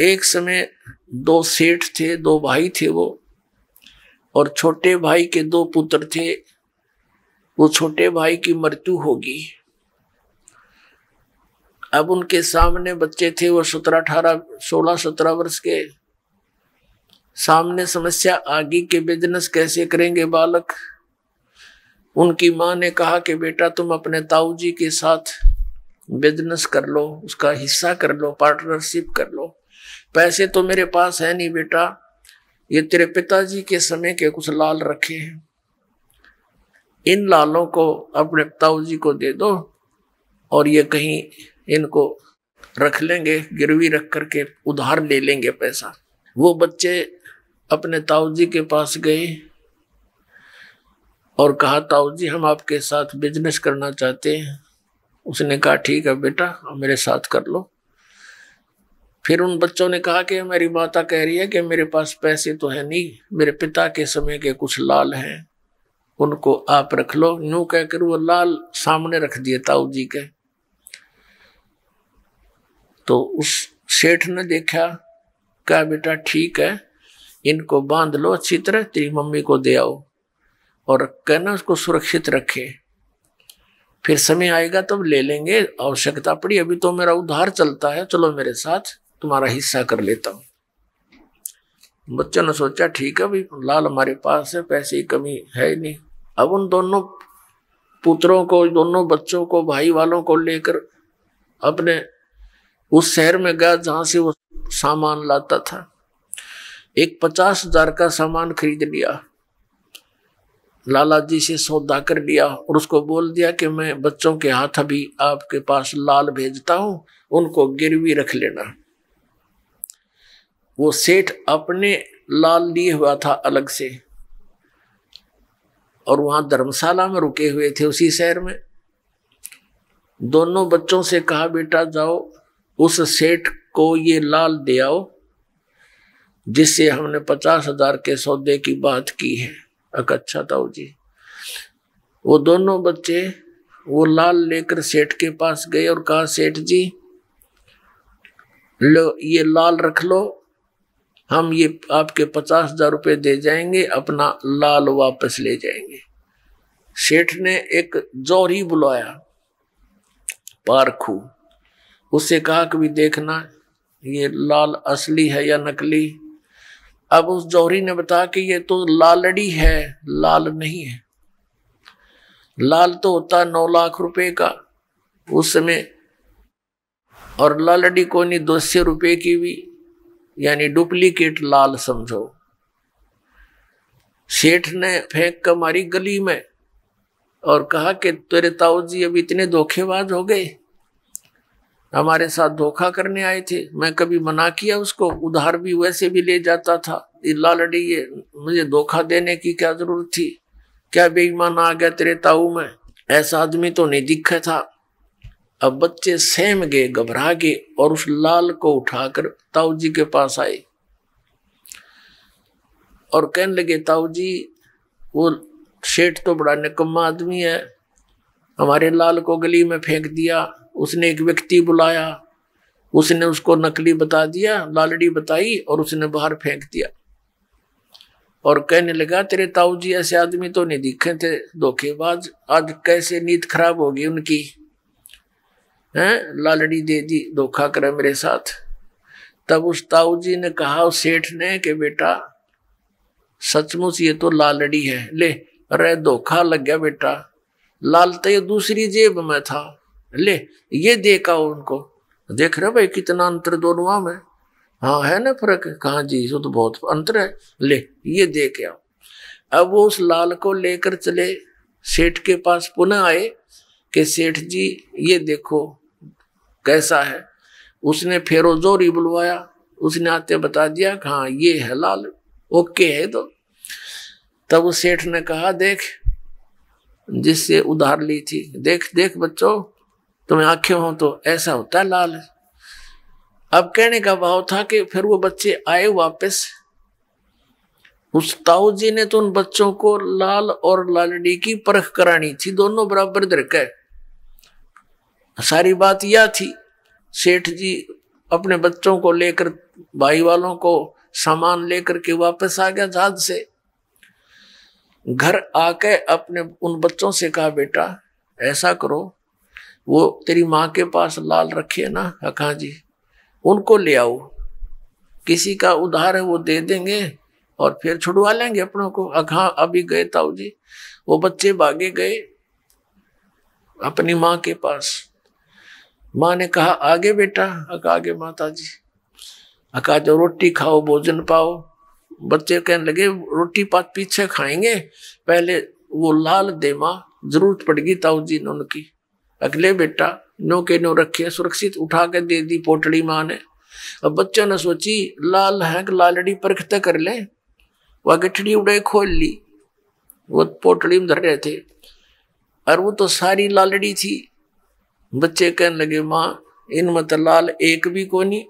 एक समय दो सेठ थे दो भाई थे वो और छोटे भाई के दो पुत्र थे वो छोटे भाई की मृत्यु होगी अब उनके सामने बच्चे थे वो सत्रह अठारह सोलह सत्रह वर्ष के सामने समस्या आ गई कि बिजनेस कैसे करेंगे बालक उनकी माँ ने कहा कि बेटा तुम अपने ताऊ जी के साथ बिजनेस कर लो उसका हिस्सा कर लो पार्टनरशिप कर लो पैसे तो मेरे पास है नहीं बेटा ये तेरे पिताजी के समय के कुछ लाल रखे हैं इन लालों को अपने ताऊ जी को दे दो और ये कहीं इनको रख लेंगे गिरवी रख करके उधार ले लेंगे पैसा वो बच्चे अपने ताऊ जी के पास गए और कहा ताऊ जी हम आपके साथ बिजनेस करना चाहते हैं उसने कहा ठीक है बेटा मेरे साथ कर लो फिर उन बच्चों ने कहा कि मेरी माता कह रही है कि मेरे पास पैसे तो है नहीं मेरे पिता के समय के कुछ लाल हैं उनको आप रख लो यूं कहकर वो लाल सामने रख दिए ताऊ जी के तो उस सेठ ने देखा क्या बेटा ठीक है इनको बांध लो अच्छी तरह तेरी मम्मी को दे आओ और कहना उसको सुरक्षित रखे फिर समय आएगा तब ले लेंगे आवश्यकता पड़ी अभी तो मेरा उधार चलता है चलो मेरे साथ तुम्हारा हिस्सा कर लेता हूं बच्चों ने सोचा ठीक है भाई लाल हमारे पास है पैसे की कमी है ही नहीं अब उन दोनों पुत्रों को दोनों बच्चों को भाई वालों को लेकर अपने उस शहर में गया जहां से वो सामान लाता था एक पचास हजार का सामान खरीद लिया लाला जी से सौदा कर लिया और उसको बोल दिया कि मैं बच्चों के हाथ अभी आपके पास लाल भेजता हूं उनको गिरवी रख लेना वो सेठ अपने लाल लिए हुआ था अलग से और वहां धर्मशाला में रुके हुए थे उसी शहर में दोनों बच्चों से कहा बेटा जाओ उस सेठ को ये लाल दे आओ जिससे हमने पचास हजार के सौदे की बात की है अक अच्छा ताऊ जी वो दोनों बच्चे वो लाल लेकर सेठ के पास गए और कहा सेठ जी लो ये लाल रख लो हम ये आपके पचास हजार रुपये दे जाएंगे अपना लाल वापस ले जाएंगे सेठ ने एक जौहरी बुलाया पारखू उससे कहा कि भी देखना ये लाल असली है या नकली अब उस जौहरी ने बताया कि ये तो लालड़ी है लाल नहीं है लाल तो होता नौ लाख रुपए का उस समय और लालड़ी नहीं दो सौ रुपये की भी यानी डुप्लीकेट लाल समझो सेठ ने फेंक कर मारी गली में और कहा कि तेरे ताऊ जी अब इतने धोखेबाज हो गए हमारे साथ धोखा करने आए थे मैं कभी मना किया उसको उधार भी वैसे भी ले जाता था इला अडी ये मुझे धोखा देने की क्या जरूरत थी क्या बेईमान आ गया तेरे ताऊ में ऐसा आदमी तो नहीं दिखा था अब बच्चे सहम गए घबरा गए और उस लाल को उठाकर ताऊ जी के पास आए और कहने लगे ताऊ जी वो सेठ तो बड़ा निकम्मा आदमी है हमारे लाल को गली में फेंक दिया उसने एक व्यक्ति बुलाया उसने उसको नकली बता दिया लालड़ी बताई और उसने बाहर फेंक दिया और कहने लगा तेरे ताऊ जी ऐसे आदमी तो नहीं दिखे थे धोखेबाज आज कैसे नीत खराब होगी उनकी हैं लालड़ी दे दी धोखा करे मेरे साथ तब उस ताऊ जी ने कहा उस सेठ ने कि बेटा सचमुच ये तो लालड़ी है ले अरे धोखा लग गया बेटा लाल तो ये दूसरी जेब में था ले ये देखा उनको देख रहे भाई कितना अंतर दोनों में हाँ है ना फर्क कहा जी इसको तो बहुत अंतर है ले ये दे के आओ अब वो उस लाल को लेकर चले सेठ के पास पुनः आए कि सेठ जी ये देखो कैसा है उसने जोरी बुलवाया उसने आते बता दिया कि हाँ ये है लाल ओके है तो तब उस सेठ ने कहा देख जिससे उधार ली थी देख देख बच्चों तुम्हें आंखें हो तो ऐसा होता है लाल अब कहने का भाव था कि फिर वो बच्चे आए वापस उस ताऊ जी ने तो उन बच्चों को लाल और लालडी की परख करानी थी दोनों बराबर है सारी बात यह थी सेठ जी अपने बच्चों को लेकर भाई वालों को सामान लेकर के वापस आ गया जहाज से घर आके अपने उन बच्चों से कहा बेटा ऐसा करो वो तेरी माँ के पास लाल रखे ना हखा जी उनको ले आओ किसी का उधार है वो दे देंगे और फिर छुड़वा लेंगे अपनों को अखा अभी गए ताऊ जी वो बच्चे भागे गए अपनी माँ के पास माँ ने कहा आगे बेटा अका आगे माता जी अका जो रोटी खाओ भोजन पाओ बच्चे कहने लगे रोटी पात पीछे खाएंगे पहले वो लाल दे माँ जरूरत पड़गी ताऊ जी ने उनकी अगले बेटा नो के नो रखे सुरक्षित उठा के दे दी पोटड़ी माँ ने अब बच्चों ने सोची लाल है लालड़ी परखते कर ले वह गठड़ी उड़े खोल ली वो पोटड़ी में धर रहे थे और वो तो सारी लालड़ी थी बच्चे कहने लगे माँ इन मत लाल एक भी को नहीं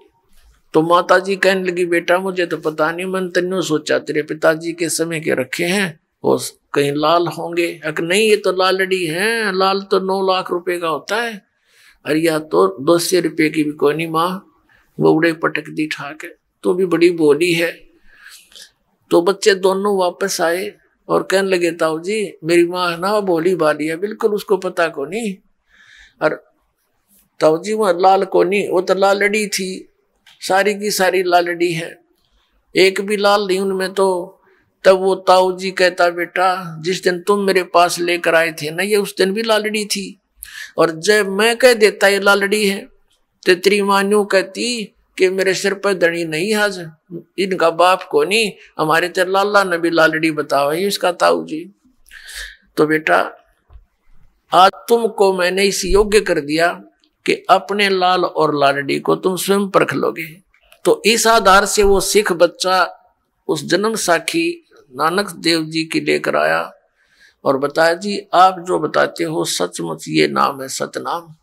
तो माता जी कहने लगी बेटा मुझे तो पता नहीं मन तेनो सोचा तेरे पिताजी के समय के रखे हैं वो कहीं लाल होंगे अक नहीं ये तो लालड़ी है लाल तो नौ लाख रुपए का होता है अरे या तो दो सौ रुपये की भी कोई नहीं माँ वो उड़े पटक दी ठाक है तो भी बड़ी बोली है तो बच्चे दोनों वापस आए और कहने लगे ताऊ जी मेरी माँ है ना बोली बाली है बिल्कुल उसको पता को नहीं और तब तो जी वह लाल कोनी वो तो लालड़ी थी सारी की सारी लालड़ी है एक भी लाल नहीं उनमें तो तब वो ताऊ जी कहता बेटा जिस दिन तुम मेरे पास लेकर आए थे ना ये उस दिन भी लालड़ी थी और जब मैं कह देता ये लालड़ी है तो तेरी कहती कि मेरे सिर पर दड़ी नहीं हज इनका बाप को नहीं हमारे तेरे लाला ने भी लालड़ी बताओ इसका ताऊ जी तो बेटा आज तुमको मैंने इस योग्य कर दिया कि अपने लाल और लालड़ी को तुम स्वयं परख लोगे तो इस आधार से वो सिख बच्चा उस जन्म साखी नानक देव जी की लेकर आया और बताया जी आप जो बताते हो सचमुच ये नाम है सतनाम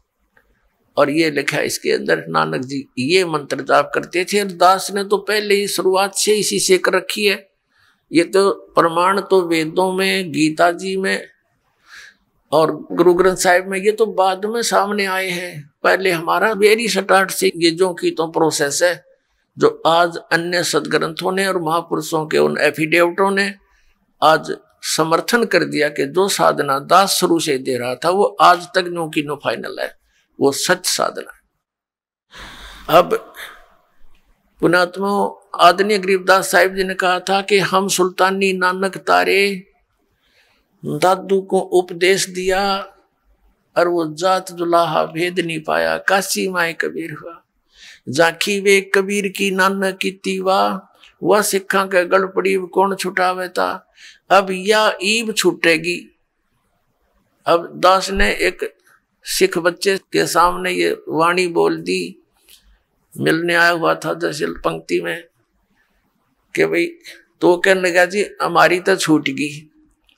और ये लिखा इसके अंदर नानक जी ये मंत्र जाप करते थे दास ने तो पहले ही शुरुआत से इसी से कर रखी है ये तो प्रमाण तो वेदों में गीता जी में और गुरु ग्रंथ साहिब में ये तो बाद में सामने आए हैं पहले हमारा वेरी स्टार्ट से ये जो की तो प्रोसेस है जो आज अन्य सदग्रंथों ने और महापुरुषों के उन एफिडेविटों ने आज समर्थन कर दिया कि जो साधना दास शुरू से दे रहा था वो आज तक नो की नो फाइनल है वो सच साधना अब पुणात्मा आदनीय गरीबदास साहिब जी ने कहा था कि हम सुल्तानी नानक तारे दादू को उपदेश दिया और वो जात दुलाहा भेद नहीं पाया काशी माए कबीर हुआ जाखी वे कबीर की नान की तीवा वह सिखा के गड़पड़ी कौन छुटावे था अब या ईब छुटेगी अब दास ने एक सिख बच्चे के सामने ये वाणी बोल दी मिलने आया हुआ था दशिल पंक्ति में कि भाई तो कहने लगा जी हमारी तो छूटगी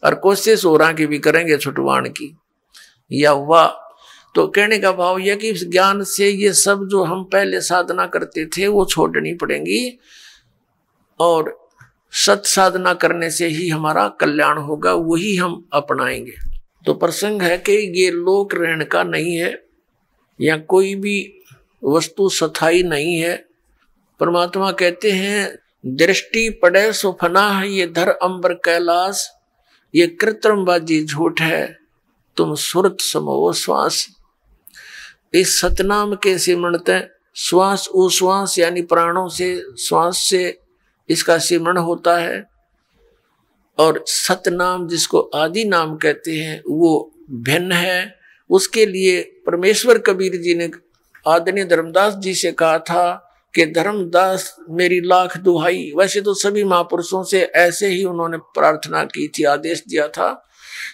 और कोशिश हो रहा कि भी करेंगे छुटवाण की या हुआ तो कहने का भाव यह कि ज्ञान से ये सब जो हम पहले साधना करते थे वो छोड़नी पड़ेंगी और सत साधना करने से ही हमारा कल्याण होगा वही हम अपनाएंगे तो प्रसंग है कि ये लोक रहन का नहीं है या कोई भी वस्तु सथाई नहीं है परमात्मा कहते हैं दृष्टि पड़े सुफना ये धर अंबर कैलाश ये बाजी झूठ है तुम सुरत समो श्वास इस सतनाम के सिमरणते श्वास उश्वास यानी प्राणों से श्वास से इसका सिमरण होता है और सतनाम जिसको आदि नाम कहते हैं वो भिन्न है उसके लिए परमेश्वर कबीर जी ने आदरणीय धर्मदास जी से कहा था कि धर्मदास मेरी लाख दुहाई वैसे तो सभी महापुरुषों से ऐसे ही उन्होंने प्रार्थना की थी आदेश दिया था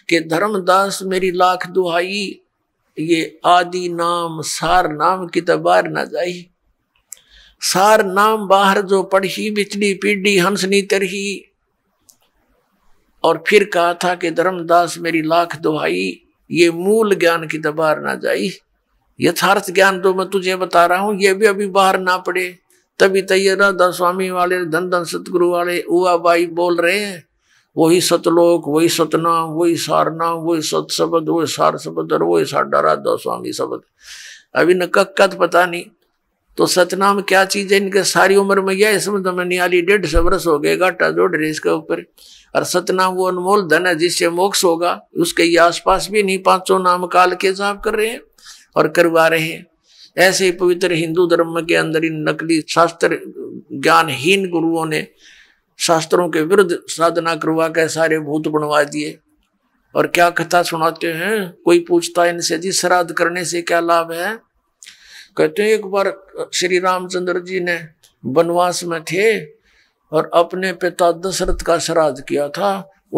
कि धर्मदास मेरी लाख दुहाई ये आदि नाम सार नाम की तबार तो ना जाई सार नाम बाहर जो पढ़ी बिचड़ी पीढ़ी हंसनी तरही और फिर कहा था कि धर्मदास मेरी लाख दुहाई ये मूल ज्ञान की दबार तो ना जाई यथार्थ ज्ञान तो मैं तुझे बता रहा हूं ये भी अभी बाहर ना पड़े तभी तैयार राधा स्वामी वाले धन धन सतगुरु वाले उआ बोल रहे हैं वही सतलोक वही सतना वही सारना वही शब्द वही सार शब्द और वही साडा दो स्वामी शब्द अभी न कक्कत पता नहीं तो सतनाम क्या चीज है इनके सारी उम्र में यह समझ में नहीं आली डेढ़ सौ वर्ष हो गए घाटा जोड़ रहे इसके ऊपर और सतनाम वो अनमोल धन है जिससे मोक्ष होगा उसके ये आसपास भी नहीं पांचों नाम काल के जाप कर रहे हैं और करवा रहे हैं ऐसे ही पवित्र हिंदू धर्म के अंदर इन नकली शास्त्र ज्ञानहीन गुरुओं ने शास्त्रों के विरुद्ध साधना करवा के सारे भूत बनवा दिए और क्या कथा सुनाते हैं कोई पूछता है इनसे जी श्राद्ध करने से क्या लाभ है कहते हैं एक बार श्री रामचंद्र जी ने वनवास में थे और अपने पिता दशरथ का श्राद्ध किया था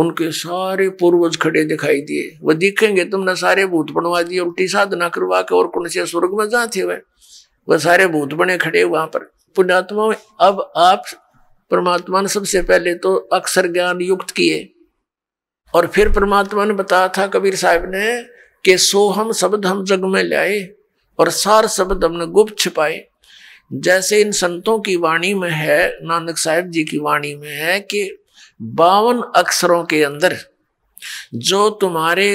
उनके सारे पूर्वज खड़े दिखाई दिए वो दिखेंगे तुमने सारे भूत बनवा दिए उल्टी साधना करवा के और कौन से स्वर्ग में जाते थे वह वह सारे भूत बने खड़े वहां पर पुण्यात्मा अब आप परमात्मा ने सबसे पहले तो अक्सर ज्ञान युक्त किए और फिर परमात्मा ने बताया था कबीर साहब ने कि सो हम शब्द हम जग में लाए और सार शब्द हमने गुप्त छिपाए जैसे इन संतों की वाणी में है नानक साहेब जी की वाणी में है कि बावन अक्षरों के अंदर जो तुम्हारे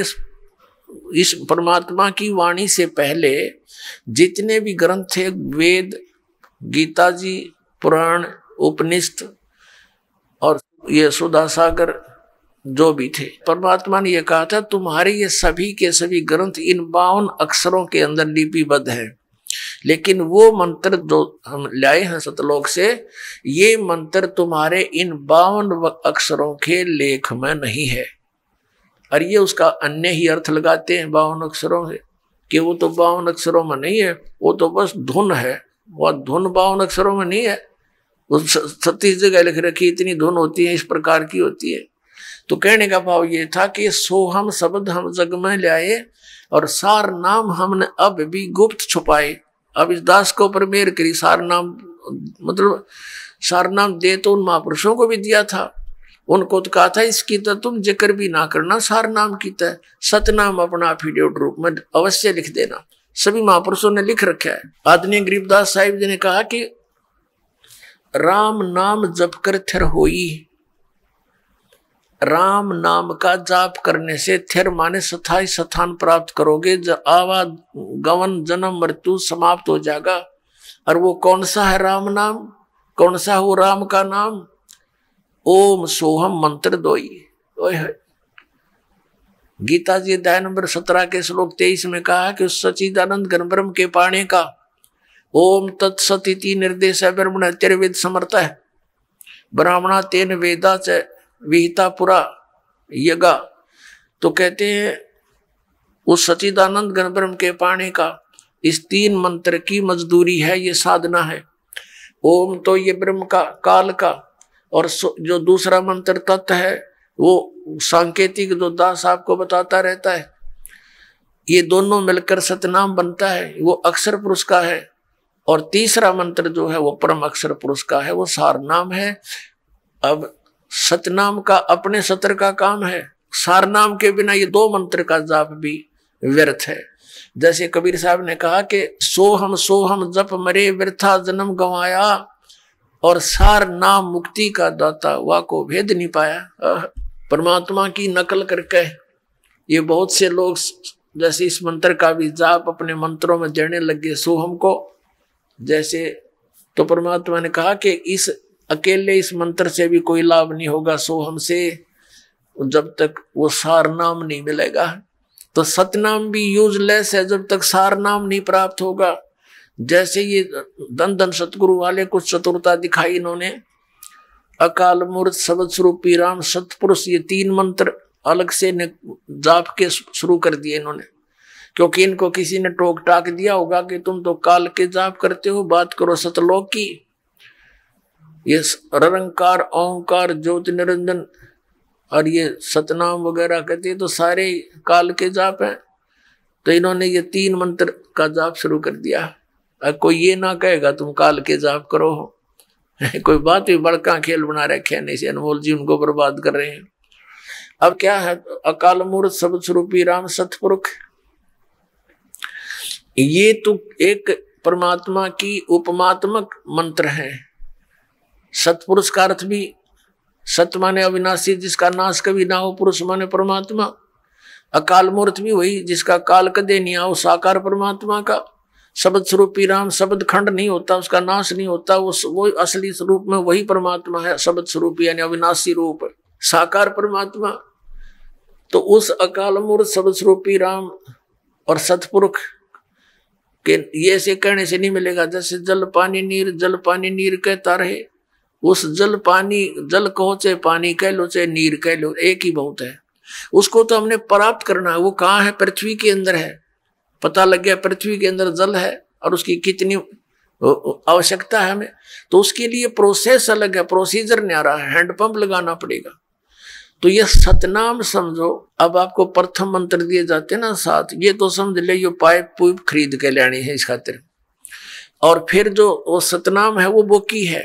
इस परमात्मा की वाणी से पहले जितने भी ग्रंथ थे वेद गीता जी पुराण उपनिष्ठ और ये सुधा सागर जो भी थे परमात्मा ने यह कहा था तुम्हारे ये सभी के सभी ग्रंथ इन बावन अक्षरों के अंदर लिपिबद्ध हैं लेकिन वो मंत्र जो हम लाए हैं सतलोक से ये मंत्र तुम्हारे इन बावन अक्षरों के लेख में नहीं है और ये उसका अन्य ही अर्थ लगाते हैं बावन अक्षरों से कि वो तो बावन अक्षरों में नहीं है वो तो बस धुन है वह धुन बावन अक्षरों में नहीं है छत्तीस जगह लिख रखी इतनी धुन होती है इस प्रकार की होती है तो कहने का भाव ये था कि सोहम शब्द हम जग में लाए और सार नाम हमने अब भी गुप्त छुपाए अब इस दास को ऊपर मेर करी सार नाम मतलब सार नाम दे तो उन महापुरुषों को भी दिया था उनको तो कहा था इसकी तो तुम जिक्र भी ना करना सार नाम की तय तो सतनाम अपना अफिडियोट रूप में अवश्य लिख देना सभी महापुरुषों ने लिख रखा है आदनीय गरीबदास साहिब जी ने कहा कि राम नाम जप कर थिर होई राम नाम का जाप करने से थिर माने सथाई स्थान प्राप्त करोगे आवा गवन जन्म मृत्यु समाप्त हो जाएगा और वो कौन सा है राम नाम कौन सा हो राम का नाम ओम सोहम मंत्र दोई गीता जी अध्याय नंबर सत्रह के श्लोक तेईस में कहा कि उस सचिदानंद गणब्रम के पाणी का ओम तत्सती निर्देश तिरवेद समर्थ है ब्राह्मणा तेन वेदा च विहिता पुरा यगा तो कहते हैं उस सचिदानंद गण ब्रह्म के पाने का इस तीन मंत्र की मजदूरी है ये साधना है ओम तो ये ब्रह्म का काल का और जो दूसरा मंत्र तत्व है वो सांकेतिक जो दास आपको बताता रहता है ये दोनों मिलकर सतनाम बनता है वो अक्षर पुरुष का है और तीसरा मंत्र जो है वो परम अक्षर पुरुष का है वो सार नाम है अब सतनाम का अपने सत्र का काम है सार नाम के बिना ये दो मंत्र का जाप भी व्यर्थ है जैसे कबीर साहब ने कहा कि सोहम सोहम जप मरे व्यर्था जन्म गवाया और सार नाम मुक्ति का दाता वा को भेद नहीं पाया परमात्मा की नकल करके ये बहुत से लोग जैसे इस मंत्र का भी जाप अपने मंत्रों में जड़ने लगे सोहम को जैसे तो परमात्मा ने कहा कि इस अकेले इस मंत्र से भी कोई लाभ नहीं होगा सो हमसे जब तक वो सार नाम नहीं मिलेगा तो सतनाम भी यूजलेस है जब तक सार नाम नहीं प्राप्त होगा जैसे ये धन धन सतगुरु वाले कुछ चतुरता दिखाई इन्होंने अकाल मूर्त सबद स्वरूपी राम सतपुरुष ये तीन मंत्र अलग से जाप के शुरू कर दिए इन्होंने क्योंकि इनको किसी ने टोक टाक दिया होगा कि तुम तो काल के जाप करते हो बात करो सतलोक की ये रंकार ओंकार ज्योति निरंजन और ये सतनाम वगैरह कहते तो सारे काल के जाप हैं तो इन्होंने ये तीन मंत्र का जाप शुरू कर दिया कोई ये ना कहेगा तुम काल के जाप करो कोई बात भी बड़का खेल बना रखे नहीं से अनमोल जी उनको बर्बाद कर रहे हैं अब क्या है अकाल मूर्त सब स्वरूपी राम सतपुरुष ये तो एक परमात्मा की उपमात्मक मंत्र है सतपुरुष का अर्थ भी सत माने अविनाशी जिसका नाश कभी ना हो पुरुष माने परमात्मा अकाल मूर्त भी वही जिसका काल कदे नहीं आओ साकार परमात्मा का शब्द स्वरूपी राम शब्द खंड नहीं होता उसका नाश नहीं होता वो वो असली स्वरूप में वही परमात्मा है शब्द स्वरूप यानी अविनाशी रूप साकार परमात्मा तो उस अकाल मूर्त शब्द स्वरूपी राम और सतपुरुष कि ये ऐसे कहने से नहीं मिलेगा जैसे जल पानी नीर जल पानी नीर कहता रहे उस जल पानी जल कहो चाहे पानी कह लो चाहे नीर कह लो एक ही बहुत है उसको तो हमने प्राप्त करना है वो कहाँ है पृथ्वी के अंदर है पता लग गया पृथ्वी के अंदर जल है और उसकी कितनी आवश्यकता है हमें तो उसके लिए प्रोसेस अलग है प्रोसीजर नहीं आ रहा है हैंडपम्प लगाना पड़ेगा तो ये सतनाम समझो अब आपको प्रथम मंत्र दिए जाते ना साथ ये तो समझ ले यो पाइप पुइप खरीद के लेनी है इस खातिर और फिर जो वो सतनाम है वो बोकी है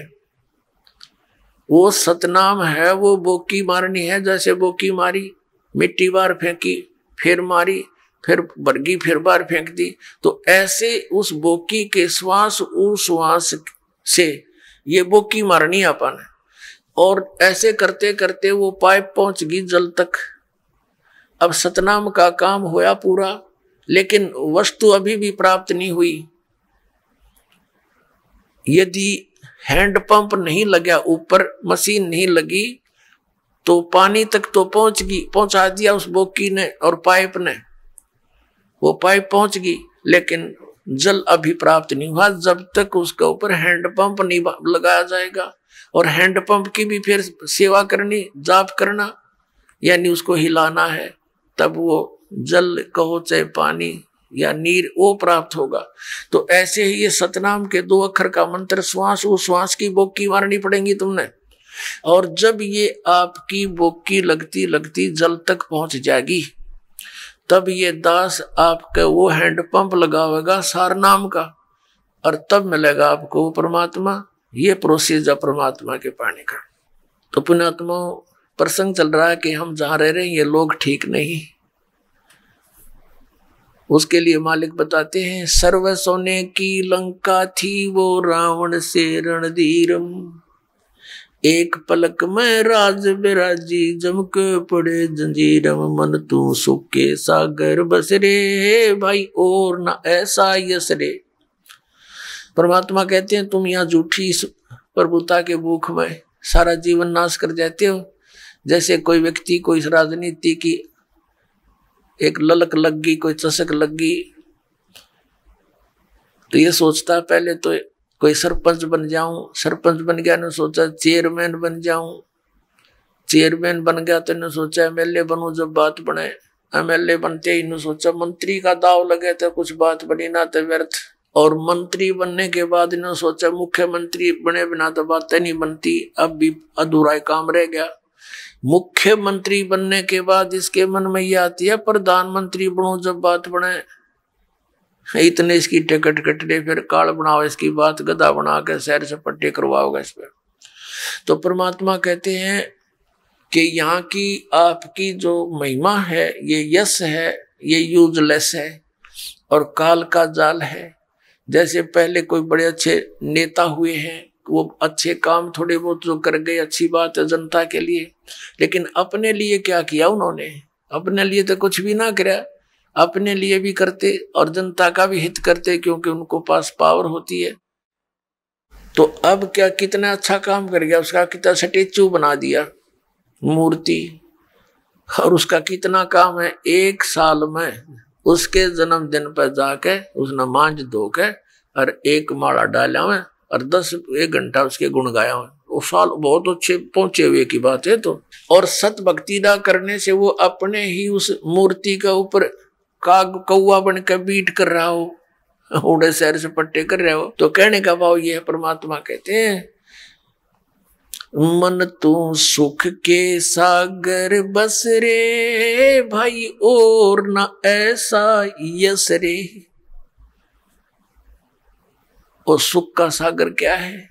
वो सतनाम है वो बोकी मारनी है जैसे बोकी मारी मिट्टी बार फेंकी फिर मारी फिर बर्गी फिर बार फेंक दी तो ऐसे उस बोकी के श्वास उस श्वास से ये बोकी मारनी अपन है और ऐसे करते करते वो पाइप पहुंच गई जल तक अब सतनाम का काम होया पूरा लेकिन वस्तु अभी भी प्राप्त नहीं हुई यदि हैंडपंप नहीं लगा ऊपर मशीन नहीं लगी तो पानी तक तो पहुंच गई पहुंचा दिया उस बोकी ने और पाइप ने वो पाइप पहुंच गई लेकिन जल अभी प्राप्त नहीं हुआ जब तक उसके ऊपर हैंडपंप नहीं लगाया जाएगा और हैंडपंप की भी फिर सेवा करनी जाप करना यानी उसको हिलाना है तब वो जल कहो चाहे पानी या नीर वो प्राप्त होगा तो ऐसे ही ये सतनाम के दो अक्षर का मंत्र श्वास वो श्वास की बोक्की मारनी पड़ेगी तुमने और जब ये आपकी बोक्की लगती लगती जल तक पहुंच जाएगी तब ये दास आपका वो हैंडपंप लगावेगा सारनाम का और तब मिलेगा आपको वो परमात्मा ये प्रोसेस है परमात्मा के पाने का तो पुणात्मा प्रसंग चल रहा है कि हम जहाँ रह रहे हैं ये लोग ठीक नहीं उसके लिए मालिक बताते हैं सर्व सोने की लंका थी वो रावण से रणधीरम एक पलक में राज बिराजी जमक पड़े जंजीरम मन तू सुखे सागर बसरे भाई और ना ऐसा यसरे परमात्मा कहते हैं तुम यहाँ झूठी इस प्रभुता के भूख में सारा जीवन नाश कर जाते हो जैसे कोई व्यक्ति को इस राजनीति की एक ललक लग गई कोई चसक लग गई तो ये सोचता है पहले तो कोई सरपंच बन जाऊं सरपंच बन गया ने सोचा चेयरमैन बन जाऊं चेयरमैन बन गया तो इन्होंने सोचा एम एल बनू जब बात बने एम एल ए बनते ही इन्होंने सोचा मंत्री का दाव लगे तो कुछ बात बनी ना तो व्यर्थ और मंत्री बनने के बाद इन्होंने सोचा मुख्यमंत्री बने बिना तो बातें नहीं बनती अब भी अधूरा काम रह गया मुख्यमंत्री बनने के बाद इसके मन में यह आती है प्रधानमंत्री बनो जब बात बने इतने इसकी टिकट कटने फिर काल बनाओ इसकी बात गधा बना के सैर से पट्टे करवाओगे इस पर तो परमात्मा कहते हैं कि यहाँ की आपकी जो महिमा है ये यश है ये यूजलेस है और काल का जाल है जैसे पहले कोई बड़े अच्छे नेता हुए हैं वो अच्छे काम थोड़े बहुत जो तो कर गए अच्छी बात है जनता के लिए लेकिन अपने लिए क्या किया उन्होंने अपने लिए तो कुछ भी ना करा अपने लिए भी करते और जनता का भी हित करते क्योंकि उनको पास पावर होती है तो अब क्या कितना अच्छा काम कर गया उसका कितना स्टेचू बना दिया मूर्ति और उसका कितना काम है एक साल में उसके जन्मदिन पर जाके उसने मांझ धो के और एक माला डाला हुआ और दस एक घंटा उसके गुण गाया हुआ वो साल बहुत अच्छे पहुंचे हुए की बात है तो और सत भक्ति करने से वो अपने ही उस मूर्ति के ऊपर काग कौआ बन के बीट कर रहा हो उड़े शहर से पट्टे कर रहे हो तो कहने का भाव ये है परमात्मा कहते हैं मन तो सुख के सागर बस रे भाई और न ऐसा यस रे और सुख का सागर क्या है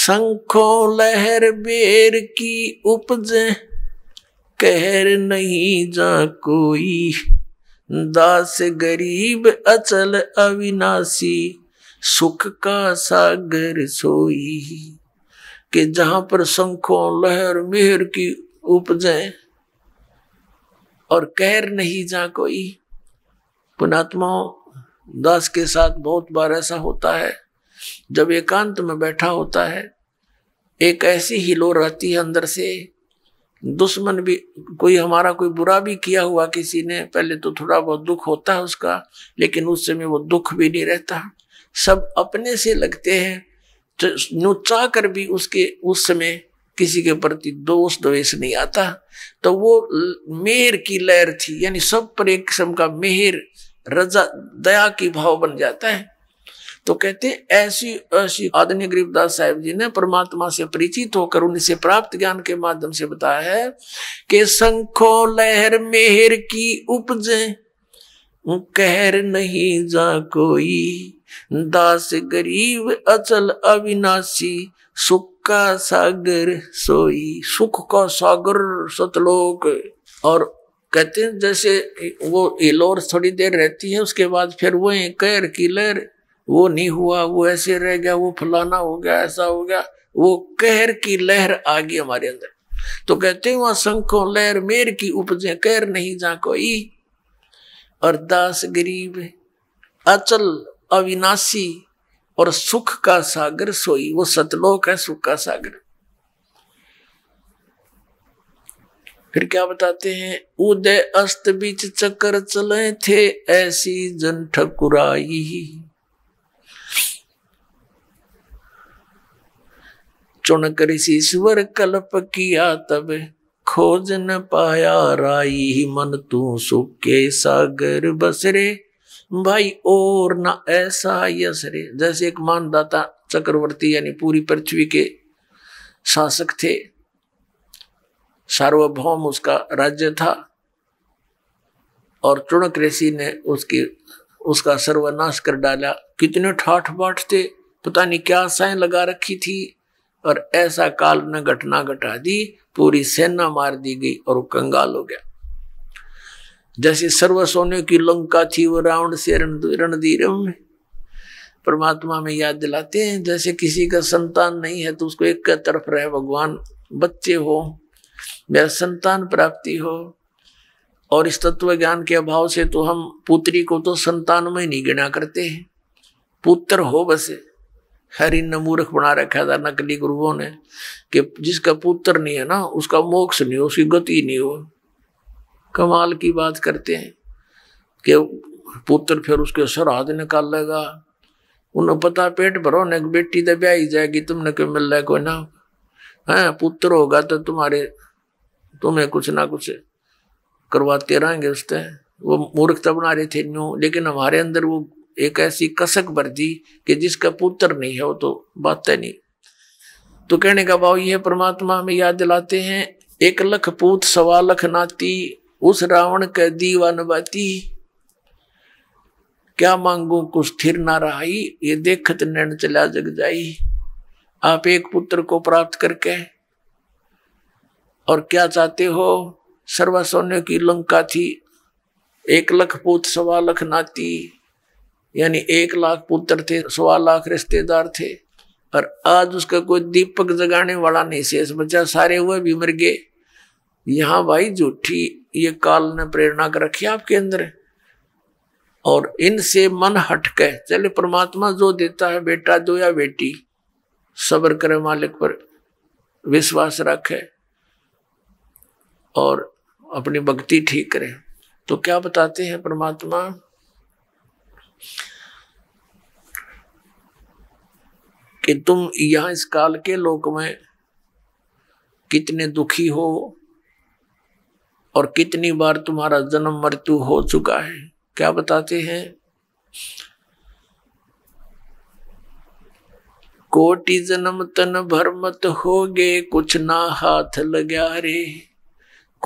शंखों लहर बेर की उपज कहर नहीं जा कोई दास गरीब अचल अविनाशी सुख का सागर सोई कि जहां पर शंखों लहर मेहर की उपजे और कहर नहीं जा कोई पुणात्मा दास के साथ बहुत बार ऐसा होता है जब एकांत में बैठा होता है एक ऐसी ही लो रहती है अंदर से दुश्मन भी कोई हमारा कोई बुरा भी किया हुआ किसी ने पहले तो थोड़ा बहुत दुख होता है उसका लेकिन उस समय वो दुख भी नहीं रहता सब अपने से लगते हैं तो नुचा कर भी उसके उस समय किसी के प्रति दोष द्वेष नहीं आता तो वो मेहर की लहर थी यानी सब पर एक किस्म का मेहर रजा दया की भाव बन जाता है तो कहते ऐसी ऐसी आदनीय गरीबदास साहेब जी ने परमात्मा से परिचित होकर उन्हें से प्राप्त ज्ञान के माध्यम से बताया है कि संखो लहर मेहर की उपजे कहर नहीं जा कोई दास गरीब अचल अविनाशी सुख का सागर सोई सुख का सागर सतलोक और कहते हैं जैसे वो एलोर थोड़ी देर रहती है उसके बाद फिर वो कैर की लहर वो नहीं हुआ वो ऐसे रह गया वो फलाना हो गया ऐसा हो गया वो कहर की लहर आ गई हमारे अंदर तो कहते हैं वहां शंखों लहर मेर की उपजे कहर नहीं जा कोई और दास गरीब अचल अविनाशी और सुख का सागर सोई वो सतलोक है सुख का सागर फिर क्या बताते हैं उदय अस्त बीच चक्कर चले थे ऐसी जन ठकुराई चुनकर ईश्वर कल्प किया तब खोज न पाया राई मन तू सुख के सागर बसरे भाई और ना ऐसा ही असर है जैसे एक मानदाता चक्रवर्ती यानी पूरी पृथ्वी के शासक थे सार्वभौम उसका राज्य था और चुणक ऋषि ने उसकी उसका सर्वनाश कर डाला कितने ठाठ बाठ थे पता नहीं क्या आशाएं लगा रखी थी और ऐसा काल ने घटना घटा दी पूरी सेना मार दी गई और वो कंगाल हो गया जैसे सर्व सोने की लंका थी वो रावण से रण दी परमात्मा में याद दिलाते हैं जैसे किसी का संतान नहीं है तो उसको एक का तरफ रहे भगवान बच्चे हो मेरा संतान प्राप्ति हो और इस तत्व ज्ञान के अभाव से तो हम पुत्री को तो संतान में नहीं गिना करते हैं पुत्र हो बस हरि ने मूर्ख बना रखा था नकली गुरुओं ने कि जिसका पुत्र नहीं है ना उसका मोक्ष नहीं हो उसकी गति नहीं हो कमाल की बात करते हैं कि पुत्र फिर उसके सरहद निकालेगा उन्हें पता पेट भरो ने बेटी तो ब्याई जाएगी तुमने क्यों मिल रहा कोई ना है पुत्र होगा तो तुम्हारे तुम्हें कुछ ना कुछ करवाते रहेंगे उससे वो मूर्खता बना रहे थे न्यू लेकिन हमारे अंदर वो एक ऐसी कसक भर दी कि जिसका पुत्र नहीं है वो तो बात है नहीं तो कहने का भाव ये परमात्मा हमें याद दिलाते हैं एक लख पूत सवा लख नाती उस रावण के दी वनवती क्या मांगू कुछ स्थिर ना रहाई ये देखत नैन चला जग जाई आप एक पुत्र को प्राप्त करके और क्या चाहते हो सर्वसौन्य की लंका थी एक लख पुत्र सवा लख नाती यानी एक लाख पुत्र थे सवा लाख रिश्तेदार थे और आज उसका कोई दीपक जगाने वाला नहीं शेष बचा सारे हुए भी मर गए यहां भाई झूठी ये काल ने प्रेरणा कर रखी आपके अंदर और इनसे मन हटके चले परमात्मा जो देता है बेटा दो या बेटी सबर करे मालिक पर विश्वास रखे और अपनी भक्ति ठीक करे तो क्या बताते हैं परमात्मा कि तुम यहां इस काल के लोक में कितने दुखी हो और कितनी बार तुम्हारा जन्म मृत्यु हो चुका है क्या बताते हैं कोटि जन्म तन भरमत हो गए कुछ ना हाथ लग्या रे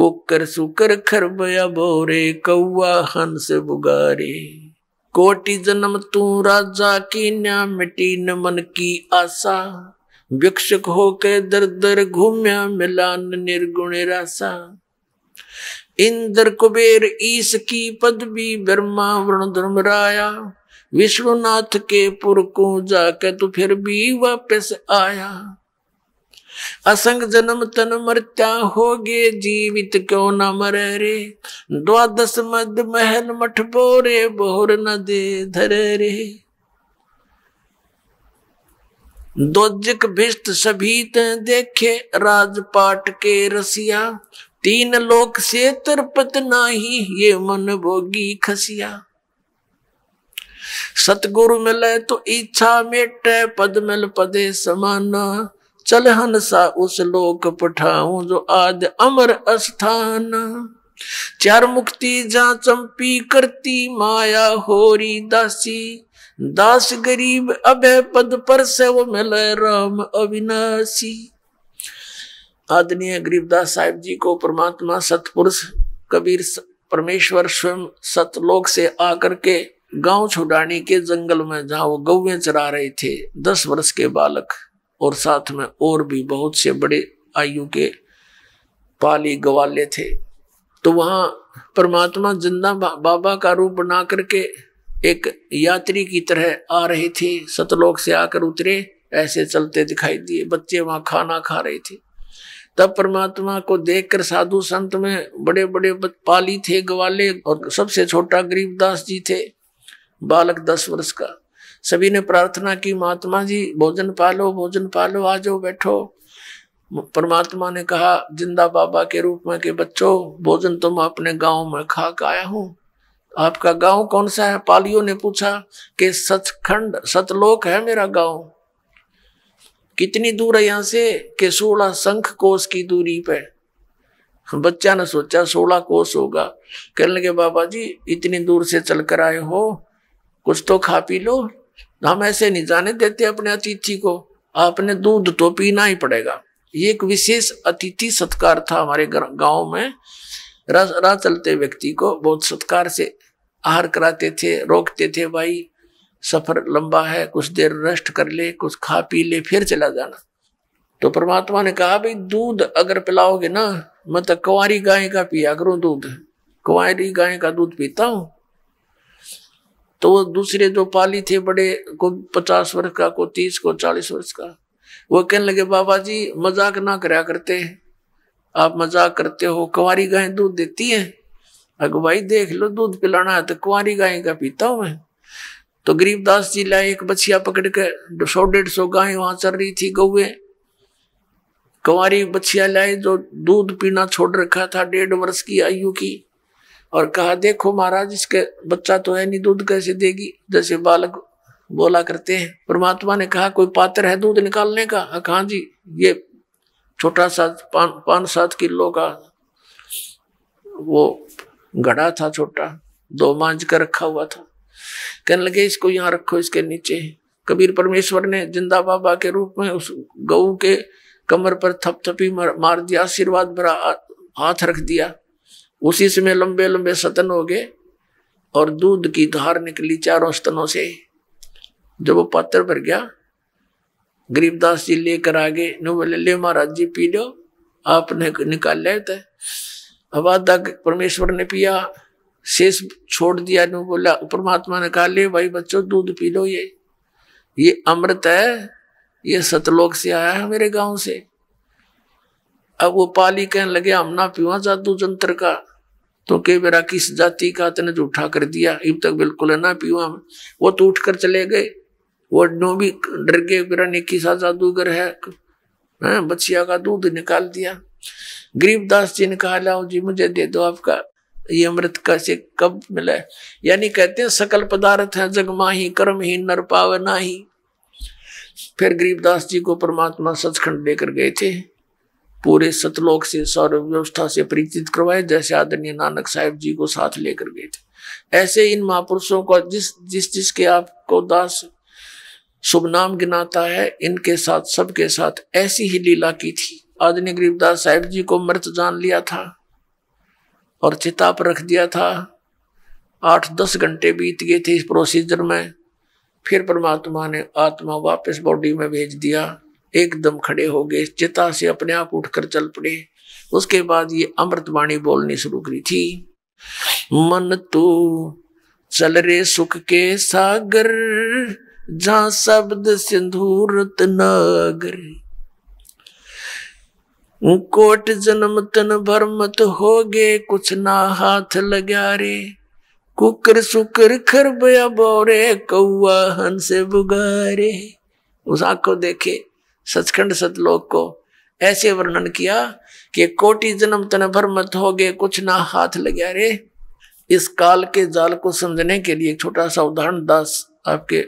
कुकर सुकर बया बोरे कौआ हंस बुगारे कोटि जन्म तू राजा की न्या मिटी न मन की आशा भिक्षक होके दर दर घूम्या मिलान निर्गुण रासा इंद्र कुबेर ईस की पदवी ब्रह्मा वरुण धर्मराया विष्णुनाथ के पुर को जाके तो फिर भी वापस आया असंग जन्म तन मृत्या हो गे जीवित क्यों न मरे रे द्वादश मद महल मठ बोरे बोर न दे धरे रे दोजिक भिष्ट सभी ते देखे राजपाट के रसिया तीन लोक से तरपत नाही ये मन भोगी खसिया सतगुरु मिले तो इच्छा मेट पद मिल पदे समाना चल हंसा उस लोक पठाऊ जो आद अमर स्थान चार मुक्ति जा चंपी करती माया होरी दासी दास गरीब अभय पद पर से वो मिले राम अविनाशी आदरणीय गरीबदास साहिब जी को परमात्मा सतपुरुष कबीर परमेश्वर स्वयं सतलोक से आकर के गांव छुड़ाने के जंगल में जहाँ वो गौ चरा रहे थे दस वर्ष के बालक और साथ में और भी बहुत से बड़े आयु के पाली ग्वाले थे तो वहां परमात्मा जिंदा बाबा का रूप बना करके एक यात्री की तरह आ रहे थे सतलोक से आकर उतरे ऐसे चलते दिखाई दिए बच्चे वहां खाना खा रहे थे तब परमात्मा को देखकर साधु संत में बड़े बड़े पाली थे ग्वाले और सबसे छोटा गरीबदास जी थे बालक दस वर्ष का सभी ने प्रार्थना की महात्मा जी भोजन पालो भोजन पालो आ जाओ बैठो परमात्मा ने कहा जिंदा बाबा के रूप में के बच्चों भोजन तुम अपने गांव में खा के आया हूँ आपका गांव कौन सा है पालियों ने पूछा कि सचखंड सतलोक है मेरा गांव कितनी दूर है यहाँ से कि सोलह संख कोस की दूरी पर बच्चा ने सोचा सोलह कोस होगा कहने लगे बाबा जी इतनी दूर से चल कर आए हो कुछ तो खा पी लो हम ऐसे नहीं जाने देते अपने अतिथि को आपने दूध तो पीना ही पड़ेगा ये एक विशेष अतिथि सत्कार था हमारे गांव में राह रा चलते व्यक्ति को बहुत सत्कार से आहार कराते थे रोकते थे भाई सफर लंबा है कुछ देर रेस्ट कर ले कुछ खा पी ले फिर चला जाना तो परमात्मा ने कहा भाई दूध अगर पिलाओगे ना मैं तो कुंवारी गाय का पिया करूं दूध कुंवारी गाय का दूध पीता हूं तो वो दूसरे जो पाली थे बड़े को पचास वर्ष का को तीस को चालीस वर्ष का वो कहने लगे बाबा जी मजाक ना कराया करते आप मजाक करते हो कुंवारी गाय दूध देती है अगर भाई देख लो दूध पिलाना है तो कुंवारी गाय का पीता हूं मैं तो गरीबदास जी लाए एक बछिया पकड़ के सौ डेढ़ सौ गाय वहां चल रही थी गौए कंवारी बछिया लाए जो दूध पीना छोड़ रखा था डेढ़ वर्ष की आयु की और कहा देखो महाराज इसके बच्चा तो है नहीं दूध कैसे देगी जैसे बालक बोला करते हैं परमात्मा ने कहा कोई पात्र है दूध निकालने का कहा हाँ जी ये छोटा सा पांच पाँच सात किलो का वो घड़ा था छोटा दो मांझ कर रखा हुआ था कहने लगे इसको यहाँ रखो इसके नीचे कबीर परमेश्वर ने जिंदा बाबा के रूप में उस गऊ के कमर पर थपथपी मार दिया आशीर्वाद भरा हाथ रख दिया उसी समय लंबे लंबे सतन हो गए और दूध की धार निकली चारों स्तनों से जब वो पात्र भर गया गरीबदास जी लेकर आ गए नो बोले ले महाराज जी पी लो आपने निकाल था अब आधा परमेश्वर ने पिया शेष छोड़ दिया नु बोला परमात्मा ने कहा ले भाई बच्चों दूध पी लो ये ये अमृत है ये सतलोक से आया है मेरे गांव से अब वो पाली कहने लगे हम ना पीवा जादू जंतर का तो के मेरा किस जाति का तने जूठा कर दिया इब तक बिल्कुल ना पीवा वो तो उठ कर चले गए वो नो भी डर गए मेरा निकी सा जादूगर है हाँ, बच्चिया का दूध निकाल दिया गरीबदास जी ने कहा लाओ जी मुझे दे दो आपका ये अमृत कैसे कब मिला यानी कहते हैं सकल पदार्थ है जगमाही ही नर पाव नाही फिर गरीबदास जी को परमात्मा सचखंड लेकर गए थे पूरे सतलोक से सौर व्यवस्था से परिचित करवाए जैसे आदरणीय नानक साहेब जी को साथ लेकर गए थे ऐसे इन महापुरुषों को जिस जिस जिसके आपको दास शुभ नाम गिनाता है इनके साथ सबके साथ ऐसी ही लीला की थी आदरणीय गरीबदास साहेब जी को मृत जान लिया था और चिता पर रख दिया था आठ दस घंटे बीत गए थे इस प्रोसीजर में फिर परमात्मा ने आत्मा वापस बॉडी में भेज दिया एकदम खड़े हो गए चिता से अपने आप उठकर चल पड़े उसके बाद ये अमृत बोलनी शुरू करी थी मन तू चल रे सुख के सागर जहा शब्द सिंधूरत नागर कोट जन्म तन भरमत हो गए कुछ ना हाथ लगा रे कुकर सुकर खर बया बोरे कौआ हंस बुगारे उस आंख को देखे सचखंड सतलोक को ऐसे वर्णन किया कि कोटि जन्म तन भरमत हो गए कुछ ना हाथ लगा रे इस काल के जाल को समझने के लिए एक छोटा सा उदाहरण दास आपके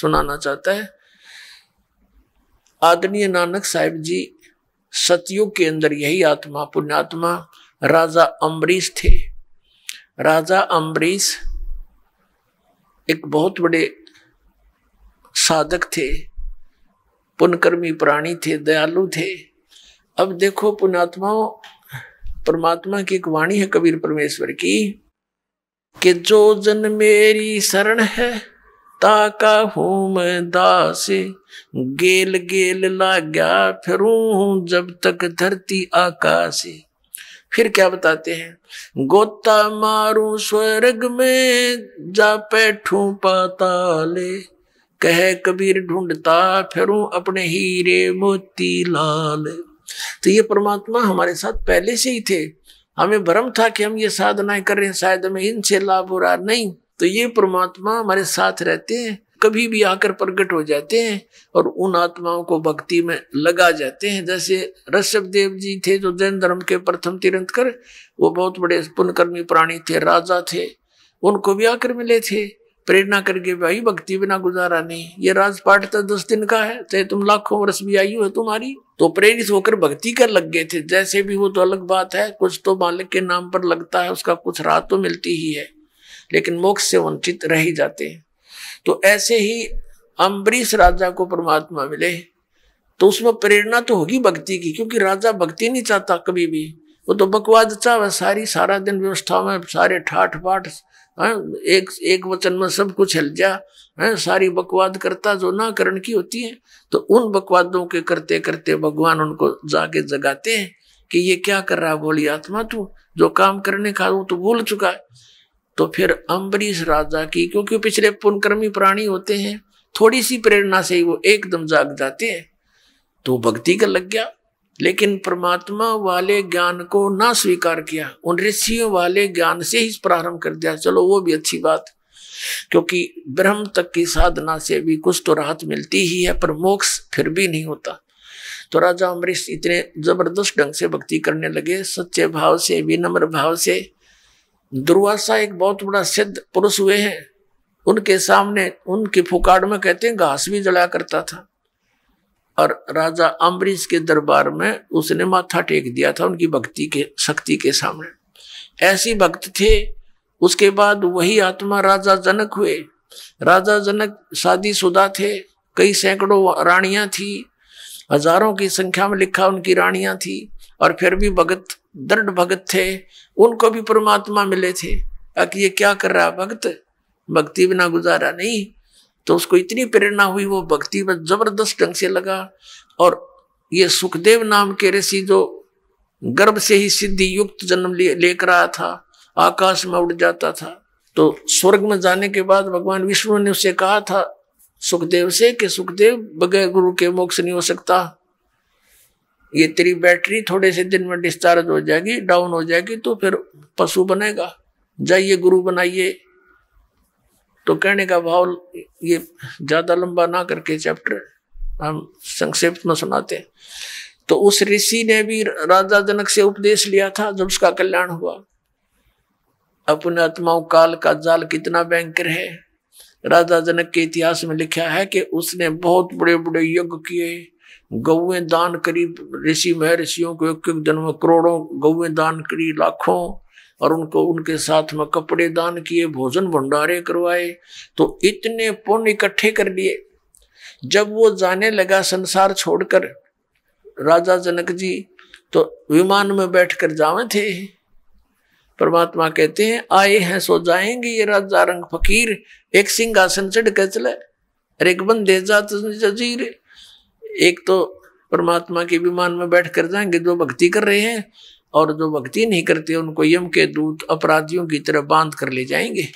सुनाना चाहता है आदरणीय नानक साहिब जी सतयुग के अंदर यही आत्मा पुण्यात्मा राजा अम्बरीश थे राजा अम्बरीश एक बहुत बड़े साधक थे पुनकर्मी प्राणी थे दयालु थे अब देखो पुणात्माओं परमात्मा की एक वाणी है कबीर परमेश्वर की कि जो जन मेरी शरण है ताका हूँ मैं दास गेल गेल ला फिरू फिर जब तक धरती आकाश फिर क्या बताते हैं गोता मारू स्वर्ग में जा बैठू पाताले कह कबीर ढूंढता फिरू अपने हीरे मोती लाल तो ये परमात्मा हमारे साथ पहले से ही थे हमें भ्रम था कि हम ये साधनाएं कर रहे हैं शायद हमें इनसे लाभ हो रहा नहीं तो ये परमात्मा हमारे साथ रहते हैं कभी भी आकर प्रकट हो जाते हैं और उन आत्माओं को भक्ति में लगा जाते हैं जैसे ऋषभ देव जी थे जो जैन धर्म के प्रथम कर वो बहुत बड़े पुण्यकर्मी प्राणी थे राजा थे उनको भी आकर मिले थे प्रेरणा करके भाई भक्ति बिना गुजारा नहीं ये राजपाठ तो दस दिन का है चाहे तुम लाखों वर्ष भी आयु हो तुम्हारी तो प्रेरित होकर भक्ति कर लग गए थे जैसे भी वो तो अलग बात है कुछ तो मालिक के नाम पर लगता है उसका कुछ राह तो मिलती ही है लेकिन मोक्ष से वंचित रह ही जाते हैं तो ऐसे ही अम्बरीश राजा को परमात्मा मिले तो उसमें प्रेरणा तो होगी भक्ति की क्योंकि राजा भक्ति नहीं चाहता कभी भी वो तो बकवाद चाह सारी सारा दिन व्यवस्था में सारे ठाठ पाठ हाँ, एक एक वचन में सब कुछ हिल जा है हाँ, सारी बकवाद करता जो ना करण की होती है तो उन बकवादों के करते करते भगवान उनको जाके जगाते हैं कि ये क्या कर रहा है बोली आत्मा तू जो काम करने का वो तो भूल चुका है तो फिर अम्बरीश राजा की क्योंकि पिछले पुनकर्मी प्राणी होते हैं थोड़ी सी प्रेरणा से ही वो एकदम जाग जाते हैं तो भक्ति का लग गया लेकिन परमात्मा वाले ज्ञान को ना स्वीकार किया उन ऋषियों वाले ज्ञान से ही प्रारंभ कर दिया चलो वो भी अच्छी बात क्योंकि ब्रह्म तक की साधना से भी कुछ तो राहत मिलती ही है पर मोक्ष फिर भी नहीं होता तो राजा अम्बरीश इतने जबरदस्त ढंग से भक्ति करने लगे सच्चे भाव से विनम्र भाव से दुर्वासा एक बहुत बड़ा सिद्ध पुरुष हुए हैं उनके सामने उनके फुकाड़ में कहते हैं घास भी जला करता था और राजा अम्बरीश के दरबार में उसने माथा टेक दिया था उनकी भक्ति के शक्ति के सामने ऐसी भक्त थे उसके बाद वही आत्मा राजा जनक हुए राजा जनक शादी शुदा थे कई सैकड़ों रानियां थी हजारों की संख्या में लिखा उनकी रानियां थी और फिर भी भगत दृढ़ भगत थे उनको भी परमात्मा मिले थे कि ये क्या कर रहा भक्त भक्ति बिना गुजारा नहीं तो उसको इतनी प्रेरणा हुई वो भक्ति पर जबरदस्त ढंग से लगा और ये सुखदेव नाम के ऋषि जो गर्भ से ही सिद्धि युक्त जन्म ले लेकर आया था आकाश में उड़ जाता था तो स्वर्ग में जाने के बाद भगवान विष्णु ने उसे कहा था सुखदेव से कि सुखदेव बगैर गुरु के मोक्ष नहीं हो सकता ये तेरी बैटरी थोड़े से दिन में डिस्चार्ज हो जाएगी डाउन हो जाएगी तो फिर पशु बनेगा जाइए गुरु बनाइए तो कहने का भाव ये ज़्यादा लंबा ना करके चैप्टर हम संक्षेप में सुनाते हैं तो उस ऋषि ने भी राजा जनक से उपदेश लिया था जब उसका कल्याण हुआ अपने आत्माओं काल का जाल कितना भयंकर है राजा जनक के इतिहास में लिखा है कि उसने बहुत बड़े बड़े यज्ञ किए गौएं दान करी ऋषि महर्षियों को एक एक जन्म करोड़ों गौएं दान करी लाखों और उनको उनके साथ में कपड़े दान किए भोजन भंडारे करवाए तो इतने पुण्य इकट्ठे कर लिए जब वो जाने लगा संसार छोड़कर राजा जनक जी तो विमान में बैठकर जावे थे परमात्मा कहते हैं आए हैं सो जाएंगे ये राजा रंग फकीर एक सिंह आसन चढ़ कर चले अरे एक बंदे जात जजीर एक तो परमात्मा के विमान में बैठ कर जाएंगे जो भक्ति कर रहे हैं और जो भक्ति नहीं करते उनको यम के दूत अपराधियों की तरह बांध कर ले जाएंगे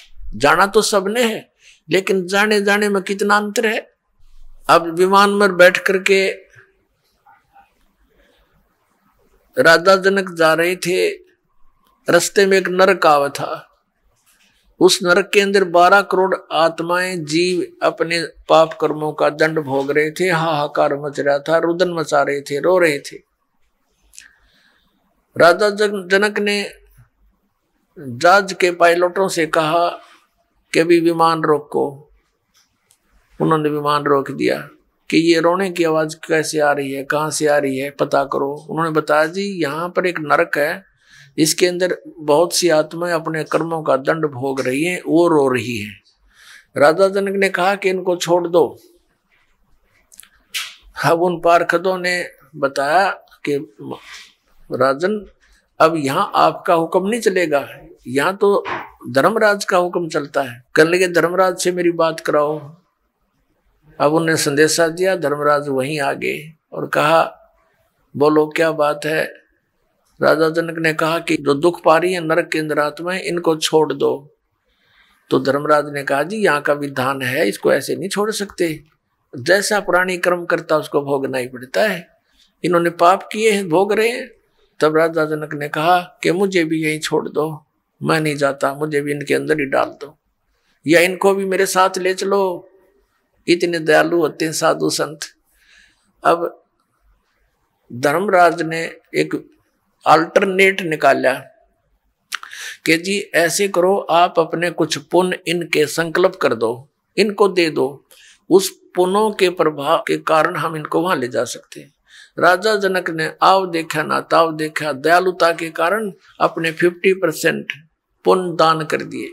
जाना तो सबने है लेकिन जाने जाने में कितना अंतर है अब विमान में बैठ करके राजा जनक जा रहे थे रस्ते में एक नरक आवा था उस नरक के अंदर बारह करोड़ आत्माएं जीव अपने पाप कर्मों का दंड भोग रहे थे हाहाकार मच रहा था रुदन मचा रहे थे रो रहे थे राजा जनक ने जहाज के पायलटों से कहा कि अभी विमान रोको उन्होंने विमान रोक दिया कि ये रोने की आवाज कैसे आ रही है कहाँ से आ रही है पता करो उन्होंने बताया जी यहाँ पर एक नरक है इसके अंदर बहुत सी आत्माएं अपने कर्मों का दंड भोग रही हैं वो रो रही हैं राधा जनक ने कहा कि इनको छोड़ दो अब उन पार्षदों ने बताया कि राजन अब यहाँ आपका हुक्म नहीं चलेगा यहाँ तो धर्मराज का हुक्म चलता है कहने लगे धर्मराज से मेरी बात कराओ अब उन्हें संदेशा दिया धर्मराज वहीं आ गए और कहा बोलो क्या बात है राजा जनक ने कहा कि जो दुख पा रही है नरक के आत्मा इनको छोड़ दो तो धर्मराज ने कहा जी यहाँ का विधान है इसको ऐसे नहीं छोड़ सकते जैसा प्राणी कर्म करता उसको भोगना ही पड़ता है इन्होंने पाप किए हैं भोग रहे हैं तब राजा जनक ने कहा कि मुझे भी यही छोड़ दो मैं नहीं जाता मुझे भी इनके अंदर ही डाल दो या इनको भी मेरे साथ ले चलो इतने दयालु होते हैं साधु संत अब धर्मराज ने एक अल्टरनेट निकाला कि जी ऐसे करो आप अपने कुछ पुन इनके संकल्प कर दो इनको दे दो उस पुनों के प्रभाव के कारण हम इनको वहां ले जा सकते हैं राजा जनक ने आव देखा ना ताव देखा दयालुता के कारण अपने फिफ्टी परसेंट पुन दान कर दिए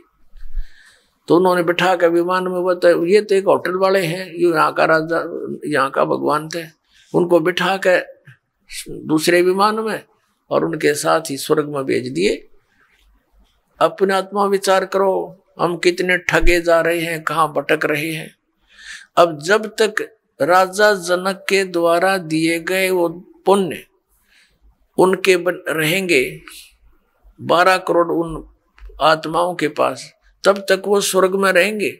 तो उन्होंने बिठा के विमान में बता ये तो एक होटल वाले हैं ये यहाँ का राजा यहाँ का भगवान थे उनको बिठा के दूसरे विमान में और उनके साथ ही स्वर्ग में भेज दिए अपने आत्मा विचार करो हम कितने ठगे जा रहे हैं कहाँ भटक रहे हैं अब जब तक राजा जनक के द्वारा दिए गए वो पुण्य उनके बन रहेंगे बारह करोड़ उन आत्माओं के पास तब तक वो स्वर्ग में रहेंगे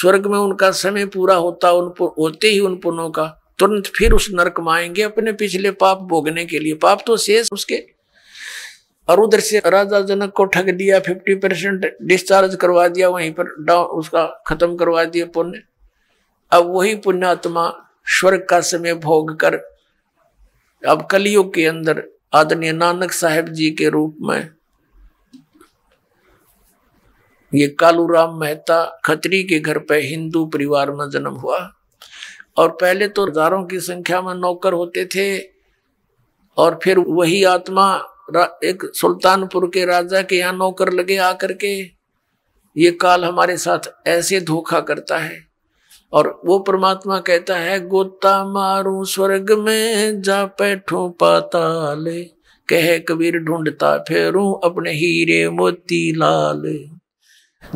स्वर्ग में उनका समय पूरा होता उन होते ही उन पुण्यों का तुरंत फिर उस नरक में आएंगे अपने पिछले पाप भोगने के लिए पाप तो शेष उसके और उधर से राजा जनक को ठग दिया फिफ्टी परसेंट डिस्चार्ज करवा दिया वहीं पर डाउन उसका खत्म करवा दिया पुण्य अब वही पुण्यात्मा स्वर्ग का समय भोग कर अब कलियुग के अंदर आदरणीय नानक साहेब जी के रूप में ये कालू राम मेहता खत्री के घर पे हिंदू परिवार में जन्म हुआ और पहले तो हजारों की संख्या में नौकर होते थे और फिर वही आत्मा एक सुल्तानपुर के राजा के यहाँ नौकर लगे आकर के ये काल हमारे साथ ऐसे धोखा करता है और वो परमात्मा कहता है गोता मारू स्वर्ग में जा बैठू पाताल कह कबीर ढूंढता फेरू अपने हीरे मोती लाल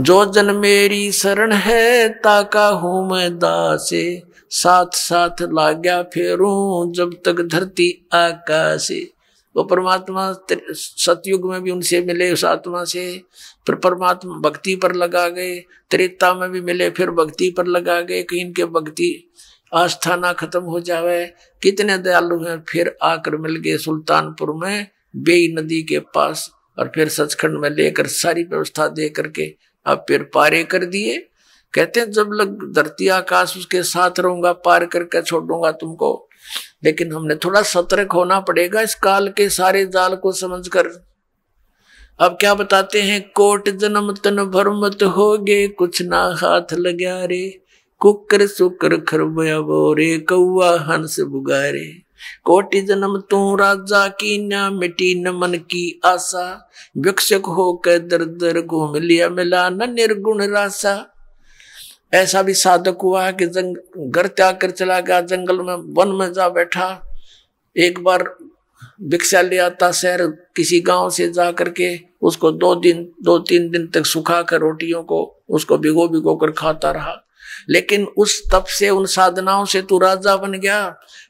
जो जन मेरी शरण है ताका हूं मैं दासे साथ साथ लाग्या फेरू जब तक धरती आकाशे वो परमात्मा सतयुग में भी उनसे मिले उस आत्मा से फिर परमात्मा भक्ति पर लगा गए त्रेता में भी मिले फिर भक्ति पर लगा गए कि इनके भक्ति आस्था ना खत्म हो जावे कितने दयालु हैं फिर आकर मिल गए सुल्तानपुर में बेई नदी के पास और फिर सचखंड में लेकर सारी व्यवस्था दे करके अब फिर पारे कर दिए कहते हैं जब लग धरती आकाश उसके साथ रहूंगा पार करके छोड़ूंगा तुमको लेकिन हमने थोड़ा सतर्क होना पड़ेगा इस काल के सारे जाल को समझकर अब क्या बताते हैं कोट जन्म तन भरमत होगे कुछ ना हाथ लग्या रे कुकर सुकर खरबया रे कौआ हंस बुगारे कोटि जन्म तू राजा की न मिटी न मन की आशा विक्षक होकर दर दर घूम लिया मिला न निर्गुण रासा ऐसा भी साधक हुआ कि जंग घर त्याग कर चला गया जंगल में वन में जा बैठा एक बार भिक्षा ले आता शहर किसी गांव से जा करके उसको दो दिन दो तीन दिन तक सुखा कर रोटियों को उसको भिगो भिगो कर खाता रहा लेकिन उस तप से उन साधनाओं से तू तो राजा बन गया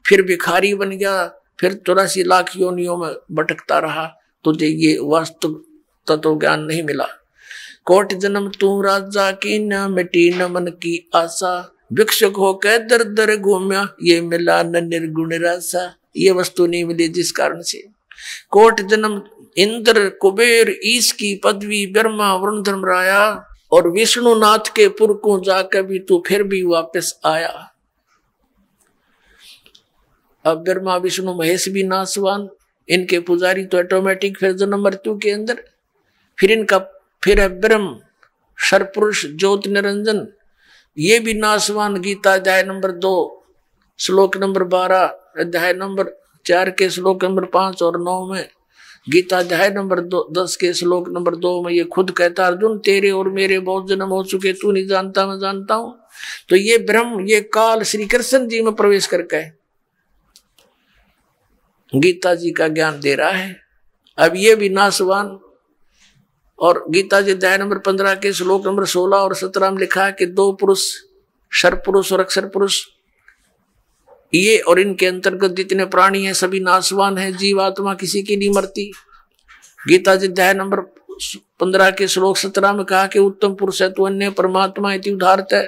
फिर भिखारी बन गया फिर चौरासी लाख योनियों में भटकता रहा तुझे ये वास्तु तत्व ज्ञान नहीं मिला कोट जन्म तू राजा की न मिटी न मन की आशा भिक्षुक होकर दर दर घूमया ये मिला न निर्गुण रासा ये वस्तु नहीं मिली जिस कारण से कोट जन्म इंद्र कुबेर ईश की पदवी ब्रह्मा वरुण धर्म राया और विष्णु नाथ के पुर को जाकर भी तू फिर भी वापस आया अब ब्रह्मा विष्णु महेश भी नासवान इनके पुजारी तो ऑटोमेटिक फिर जन्म मृत्यु के अंदर फिर इनका फिर है ब्रह्म सरपुरुष ज्योत निरंजन ये भी नाशवान गीता अध्याय नंबर दो श्लोक नंबर बारह अध्याय नंबर चार के श्लोक नंबर पांच और नौ में गीता अध्याय नंबर दो दस के श्लोक नंबर दो में ये खुद कहता अर्जुन तेरे और मेरे बहुत जन्म हो चुके तू नहीं जानता मैं जानता हूं तो ये ब्रह्म ये काल श्री कृष्ण जी में प्रवेश करके गीता जी का ज्ञान दे रहा है अब ये भी नाशवान और गीता जी अध्याय नंबर पंद्रह के श्लोक नंबर सोलह और सत्रह में लिखा है कि दो पुरुष शर पुरुष और अक्षर पुरुष ये और इनके अंतर्गत जितने प्राणी हैं सभी नाशवान हैं जीवात्मा किसी की नहीं मरती गीता जी अध्याय नंबर पंद्रह के श्लोक सत्रह में कहा कि उत्तम पुरुष है तो अन्य परमात्मा इति उदाहरत है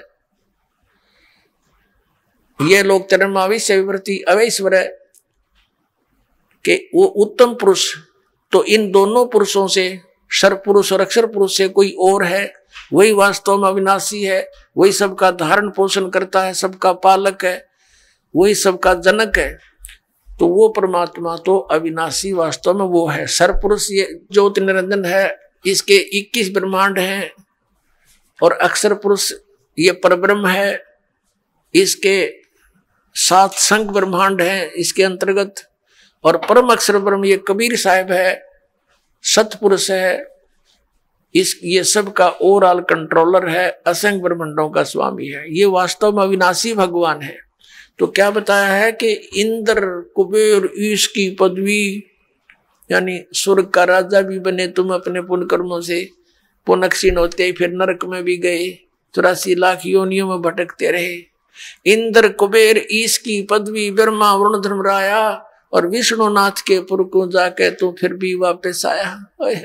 ये लोग तरण अवैश्य विवृति अवैश्वर है कि वो उत्तम पुरुष तो इन दोनों पुरुषों से सर्व पुरुष और अक्षर पुरुष से कोई और है वही वास्तव में अविनाशी है वही सबका धारण पोषण करता है सबका पालक है वही सबका जनक है तो वो परमात्मा तो अविनाशी वास्तव में वो है सर्वपुरुष ये ज्योति निरंजन है इसके 21 ब्रह्मांड हैं और अक्षर पुरुष ये परब्रह्म है इसके सात संघ ब्रह्मांड हैं इसके अंतर्गत और परम अक्षर ब्रह्म ये कबीर साहब है सतपुरुष है इस ये सब का ओवरऑल कंट्रोलर है असंग ब्रह्मंडों का स्वामी है ये वास्तव में अविनाशी भगवान है तो क्या बताया है कि इंद्र कुबेर ईश की पदवी यानी सुर का राजा भी बने तुम अपने पुण्य कर्मों से पुनक्षीण होते फिर नरक में भी गए चौरासी लाख योनियों में भटकते रहे इंद्र कुबेर ईश की पदवी ब्रह्मा वरुण धर्मराया और विष्णुनाथ के पुर को जाके तू फिर भी वापस आया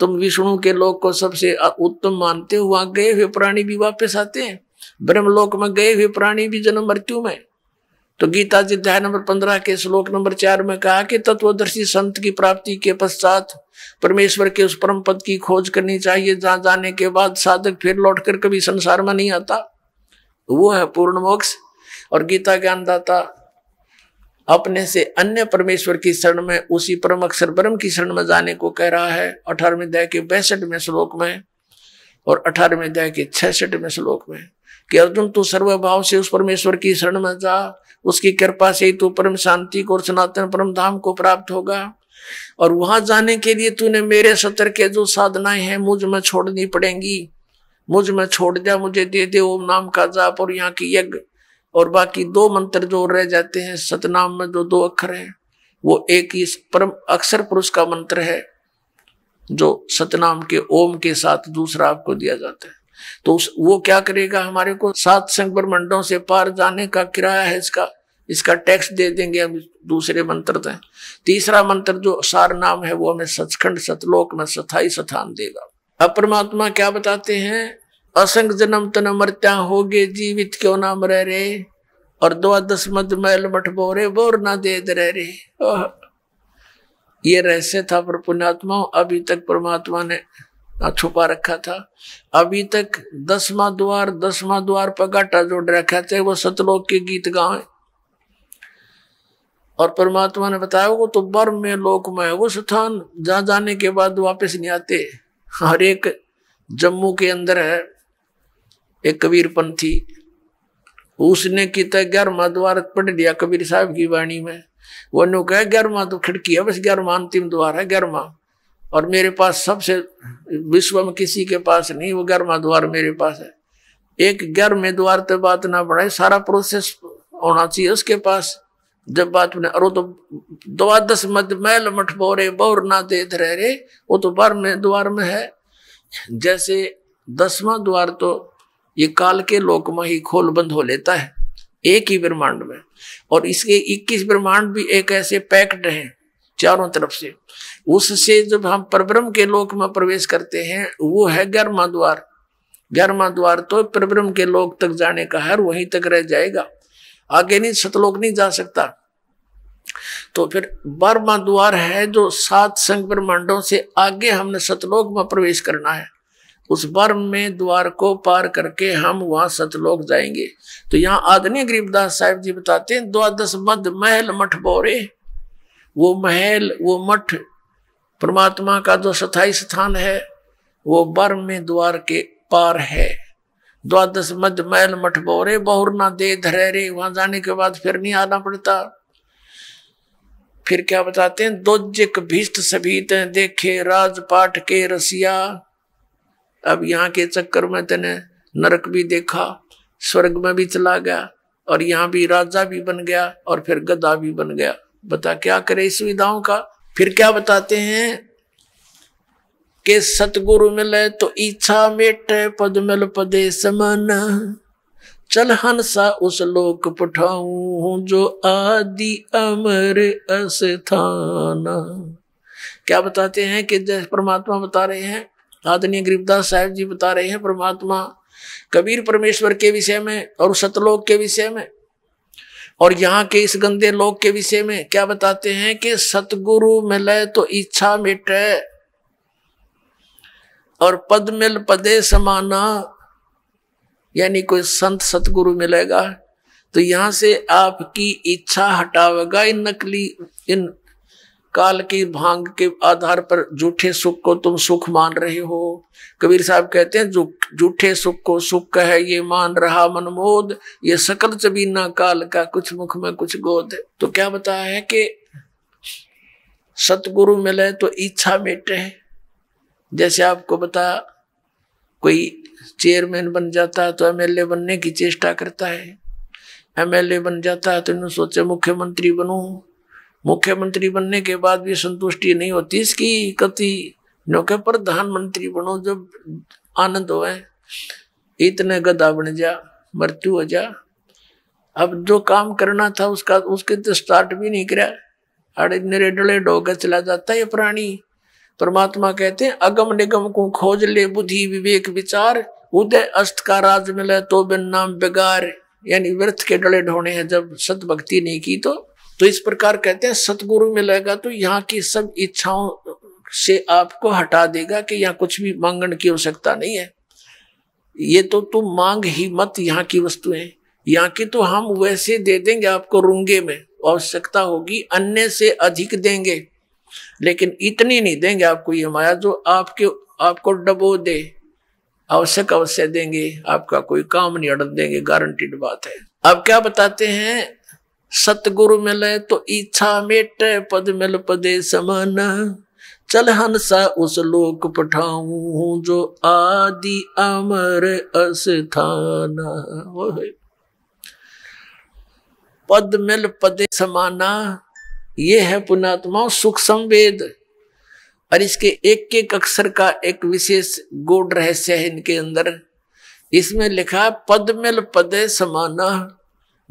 तुम विष्णु के लोग को सबसे उत्तम मानते हो वहां गए हुए प्राणी भी वापस आते हैं ब्रह्म लोक में गए हुए प्राणी भी जन्म मृत्यु में तो गीता जी अध्याय नंबर पंद्रह के श्लोक नंबर चार में कहा कि तत्वदर्शी संत की प्राप्ति के पश्चात परमेश्वर के उस परम पद की खोज करनी चाहिए जहां जाने के बाद साधक फिर लौटकर कभी संसार में नहीं आता वो है पूर्ण मोक्ष और गीता ज्ञानदाता अपने से अन्य परमेश्वर की शरण में उसी परम अक्षर ब्रह्म की शरण में जाने को कह रहा है अठारहवें दया के बैसठवें श्लोक में और अठारहवें दया के में श्लोक में कि अर्जुन तू सर्वभाव से उस परमेश्वर की शरण में जा उसकी कृपा से ही तू परम शांति को और सनातन परम धाम को प्राप्त होगा और वहां जाने के लिए तूने मेरे सतर के जो साधनाएं हैं मुझ में छोड़नी पड़ेंगी मुझ में छोड़ जा मुझे दे दे ओम नाम का जाप और यहाँ की यज्ञ और बाकी दो मंत्र जो रह जाते हैं सतनाम में जो दो अक्षर हैं वो एक ही परम अक्षर पुरुष का मंत्र है जो सतनाम के ओम के साथ दूसरा आपको दिया जाता है तो उस वो क्या करेगा हमारे को सात संघ मंडों से पार जाने का किराया है इसका इसका टैक्स दे देंगे हम दूसरे मंत्र दें तीसरा मंत्र जो सार नाम है वो हमें सचखंड सतलोक में सथाई सथान देगा अब परमात्मा क्या बताते हैं असंग जन्म तन मरत्या हो गए जीवित क्यों नाम रह रे और द्वादश मत मैल मठ बोरे बोर ना दे रह रे ये रहस्य था पर पुण्यात्मा अभी तक परमात्मा ने छुपा रखा था अभी तक दसवा द्वार दसवा द्वार पर घाटा जोड़ रखा थे वो सतलोक के गीत गाए और परमात्मा ने बताया वो तो बर में लोक में वो स्थान जहां जाने के बाद वापस नहीं आते हर एक जम्मू के अंदर है एक पंथी उसने किता ग्यारहवा द्वार पढ़ लिया कबीर साहब की वाणी में वनु कह ग्यारहवा तो खिड़की है बस ग्यारहवा अंतिम द्वार है ग्यारहवा और मेरे पास सबसे विश्व में किसी के पास नहीं वो ग्यारह द्वार मेरे पास है एक में द्वार तो बात ना बढ़ाए सारा प्रोसेस होना चाहिए उसके पास जब बात बने और वो तो द्वादश मत मैल मठ बोरे बोर ना दे रे वो तो बारहवें द्वार में है जैसे दसवां द्वार तो ये काल के लोक में ही खोल बंद हो लेता है एक ही ब्रह्मांड में और इसके 21 ब्रह्मांड भी एक ऐसे पैक्ड हैं चारों तरफ से उससे जब हम परब्रह्म के लोक में प्रवेश करते हैं वो है गर्मा द्वार गर्मा द्वार तो परब्रह्म के लोक तक जाने का हर वहीं तक रह जाएगा आगे नहीं सतलोक नहीं जा सकता तो फिर बर्मा द्वार है जो सात संघ ब्रह्मांडों से आगे हमने सतलोक में प्रवेश करना है उस बर्म में द्वार को पार करके हम वहां सतलोक जाएंगे तो यहाँ आदरणीय गरीबदास साहब जी बताते हैं द्वादश मध महल मठ बोरे वो महल वो मठ परमात्मा का जो सथाई स्थान है वो बर में द्वार के पार है द्वादश मध महल मठ बोरे बहुर ना दे धरे रे वहां जाने के बाद फिर नहीं आना पड़ता फिर क्या बताते हैं दोजिक भीष्ट सभी देखे राजपाठ के रसिया अब यहाँ के चक्कर में तेने नरक भी देखा स्वर्ग में भी चला गया और यहाँ भी राजा भी बन गया और फिर गदा भी बन गया बता क्या करे इस विधाओं का फिर क्या बताते हैं के सतगुरु मिले तो इच्छा मेटे पद मिल पदे समान चल हंसा उस लोक पठाऊ जो आदि अमर अस्थाना क्या बताते हैं कि जैसे परमात्मा बता रहे हैं आदनीय गरीबदास साहब जी बता रहे हैं परमात्मा कबीर परमेश्वर के विषय में और सतलोक के विषय में और यहाँ के इस गंदे लोक के विषय में क्या बताते हैं कि सतगुरु मिले तो इच्छा मिटे और पद मिल पदे समाना यानी कोई संत सतगुरु मिलेगा तो यहाँ से आपकी इच्छा हटावेगा इन नकली इन काल की भांग के आधार पर झूठे सुख को तुम सुख मान रहे हो कबीर साहब कहते हैं झूठे सुख को सुख है ये मान रहा मनमोद ये सकल चबीना काल का कुछ मुख में कुछ गोद तो क्या बताया है कि सतगुरु मिले तो इच्छा मेटे है जैसे आपको बता कोई चेयरमैन बन जाता है तो एमएलए बनने की चेष्टा करता है एमएलए बन जाता है तो इन्होंने सोचे मुख्यमंत्री बनू मुख्यमंत्री बनने के बाद भी संतुष्टि नहीं होती इसकी कति नौके प्रधानमंत्री बनो जब आनंद हो इतने गदा बन जा मृत्यु हो जा अब जो काम करना था उसका उसके तो स्टार्ट भी नहीं करा अरे निरेडले डोगे चला जाता है प्राणी परमात्मा कहते हैं अगम निगम को खोज ले बुद्धि विवेक विचार उदय अस्त का राज मिले तो बिन नाम बेगार यानी व्यर्थ के डले ढोने हैं जब सत भक्ति नहीं की तो तो इस प्रकार कहते हैं सतगुरु मिलेगा तो यहाँ की सब इच्छाओं से आपको हटा देगा कि यहाँ कुछ भी मांगने की आवश्यकता नहीं है ये तो तुम मांग ही मत यहाँ की वस्तुएं यहाँ की तो हम वैसे दे देंगे आपको रूंगे में आवश्यकता होगी अन्य से अधिक देंगे लेकिन इतनी नहीं देंगे आपको ये माया जो आपके आपको डबो दे आवश्यक अवश्य देंगे आपका कोई काम नहीं अड़क देंगे गारंटीड बात है अब क्या बताते हैं सतगुरु मिले तो इच्छा मेटे पद मिल पदे समान चल हंसा उस लोक पठाऊ जो आदि अमर अस्थाना पद मिल पदे समाना ये है पुणात्मा सुख संवेद और इसके एक एक अक्षर का एक विशेष गोड रहस्य है इनके अंदर इसमें लिखा पद मिल पदे समाना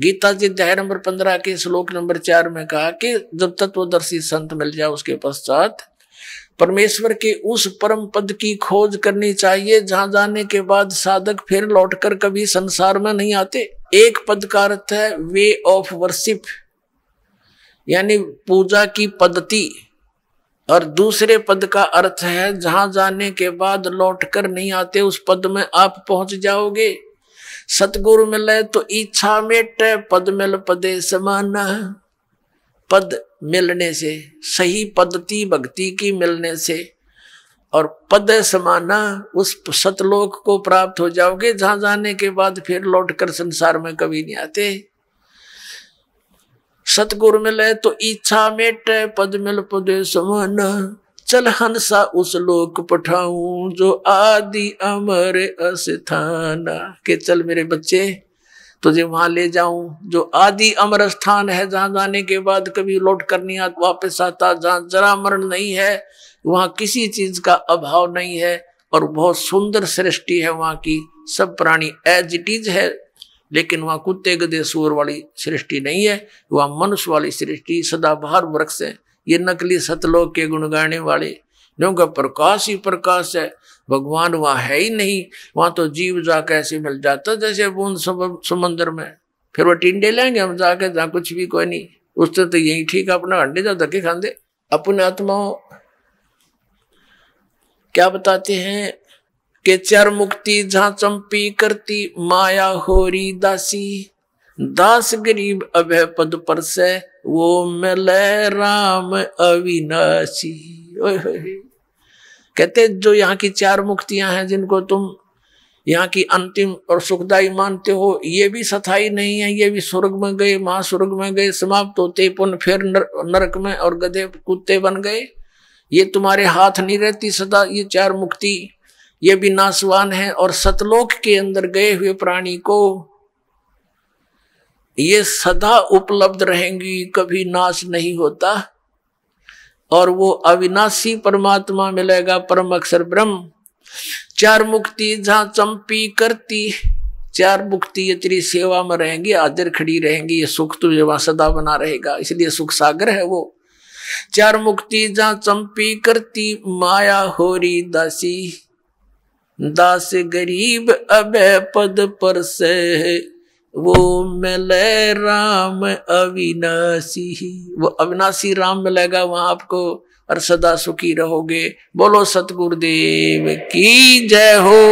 गीता जी अध्याय नंबर पंद्रह के श्लोक नंबर चार में कहा कि जब तत्वदर्शी संत मिल जाए उसके पश्चात परमेश्वर के उस परम पद की खोज करनी चाहिए जहां जाने के बाद साधक फिर लौटकर कभी संसार में नहीं आते एक पद का अर्थ है वे ऑफ वर्शिप यानी पूजा की पद्धति और दूसरे पद का अर्थ है जहां जाने के बाद लौटकर नहीं आते उस पद में आप पहुंच जाओगे सतगुरु मिले तो इच्छा मेट पद मिल पदे समाना पद मिलने से सही पद्धति भक्ति की मिलने से और पद समाना उस सतलोक को प्राप्त हो जाओगे जहां जाने के बाद फिर लौटकर संसार में कभी नहीं आते सतगुरु मिले तो इच्छा मेट पद मिल पदे समाना चल हंसा उस लोक पठाऊ जो आदि अमर अस्थाना के चल मेरे बच्चे तुझे वहां ले जाऊं जो आदि अमर स्थान है जहां जाने के बाद कभी लौट कर नहीं आता वापस आता जहां जरा मरण नहीं है वहां किसी चीज का अभाव नहीं है और बहुत सुंदर सृष्टि है वहां की सब प्राणी एज इट इज है लेकिन वहां कुत्ते गदे सूर वाली सृष्टि नहीं है वहां मनुष्य वाली सृष्टि सदा बाहर वृक्ष है ये नकली सतलोक के गुण गाने वाले क्योंकि प्रकाश ही प्रकाश है भगवान वहाँ है ही नहीं वहाँ तो जीव जाकर ऐसे मिल जाता जैसे बूंद समुन्द्र में फिर वो टिंडे लेंगे हम जाके जहाँ कुछ भी कोई नहीं उससे तो यही ठीक है अपना अंडे जो धके खाते अपने आत्माओं क्या बताते हैं के चर मुक्ति झा चंपी करती माया होरी दासी दास गरीब अभय पद पर से वो मिले राम अविनाशी कहते जो यहाँ की चार मुक्तियां हैं जिनको तुम यहाँ की अंतिम और सुखदाई मानते हो ये भी सथाई नहीं है ये भी स्वर्ग में गए स्वर्ग में गए समाप्त होते पुनः फिर नर, नरक में और गधे कुत्ते बन गए ये तुम्हारे हाथ नहीं रहती सदा ये चार मुक्ति ये भी नासवान है और सतलोक के अंदर गए हुए प्राणी को ये सदा उपलब्ध रहेंगी कभी नाश नहीं होता और वो अविनाशी परमात्मा मिलेगा परम अक्षर ब्रह्म चार मुक्ति जहां चंपी करती चार मुक्ति ये तेरी सेवा में रहेंगी आदर खड़ी रहेंगी ये सुख तुझे वहां सदा बना रहेगा इसलिए सुख सागर है वो चार मुक्ति जहां चंपी करती माया होरी दासी दास गरीब अब पद पर से वो मिले राम अविनाशी ही वो अविनाशी राम मिलेगा वहां आपको और सदा सुखी रहोगे बोलो सतगुरुदेव की जय हो